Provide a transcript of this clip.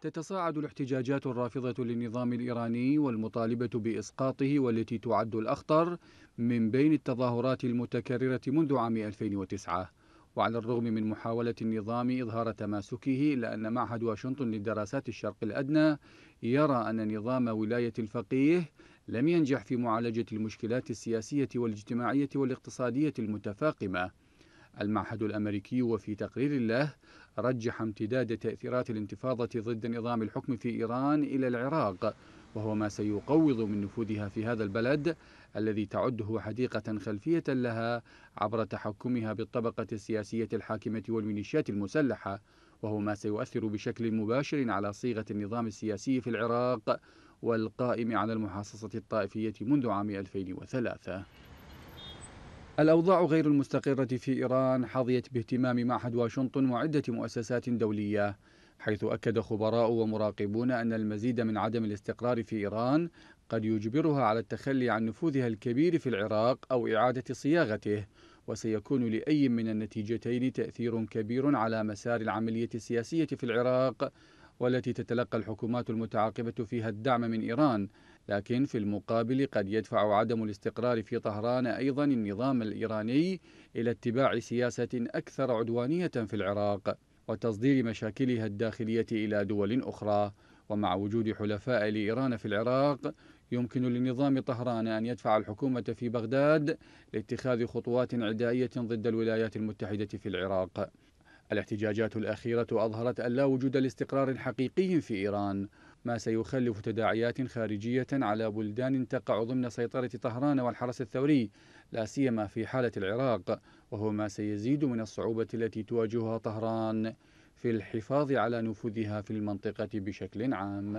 تتصاعد الاحتجاجات الرافضة للنظام الإيراني والمطالبة بإسقاطه والتي تعد الأخطر من بين التظاهرات المتكررة منذ عام 2009 وعلى الرغم من محاولة النظام إظهار تماسكه إلا أن معهد واشنطن للدراسات الشرق الأدنى يرى أن نظام ولاية الفقيه لم ينجح في معالجة المشكلات السياسية والاجتماعية والاقتصادية المتفاقمة المعهد الأمريكي وفي تقرير له رجح امتداد تأثيرات الانتفاضة ضد نظام الحكم في إيران إلى العراق وهو ما سيقوض من نفوذها في هذا البلد الذي تعده حديقة خلفية لها عبر تحكمها بالطبقة السياسية الحاكمة والميليشيات المسلحة وهو ما سيؤثر بشكل مباشر على صيغة النظام السياسي في العراق والقائم على المحاصصة الطائفية منذ عام 2003 الأوضاع غير المستقرة في إيران حظيت باهتمام معهد واشنطن وعدة مؤسسات دولية حيث أكد خبراء ومراقبون أن المزيد من عدم الاستقرار في إيران قد يجبرها على التخلي عن نفوذها الكبير في العراق أو إعادة صياغته وسيكون لأي من النتيجتين تأثير كبير على مسار العملية السياسية في العراق والتي تتلقى الحكومات المتعاقبة فيها الدعم من إيران لكن في المقابل قد يدفع عدم الاستقرار في طهران أيضا النظام الإيراني إلى اتباع سياسة أكثر عدوانية في العراق وتصدير مشاكلها الداخلية إلى دول أخرى ومع وجود حلفاء لإيران في العراق يمكن لنظام طهران أن يدفع الحكومة في بغداد لاتخاذ خطوات عدائية ضد الولايات المتحدة في العراق الاحتجاجات الأخيرة أظهرت أن لا وجود لاستقرار حقيقي في إيران ما سيخلف تداعيات خارجية على بلدان تقع ضمن سيطرة طهران والحرس الثوري لا سيما في حالة العراق وهو ما سيزيد من الصعوبة التي تواجهها طهران في الحفاظ على نفوذها في المنطقة بشكل عام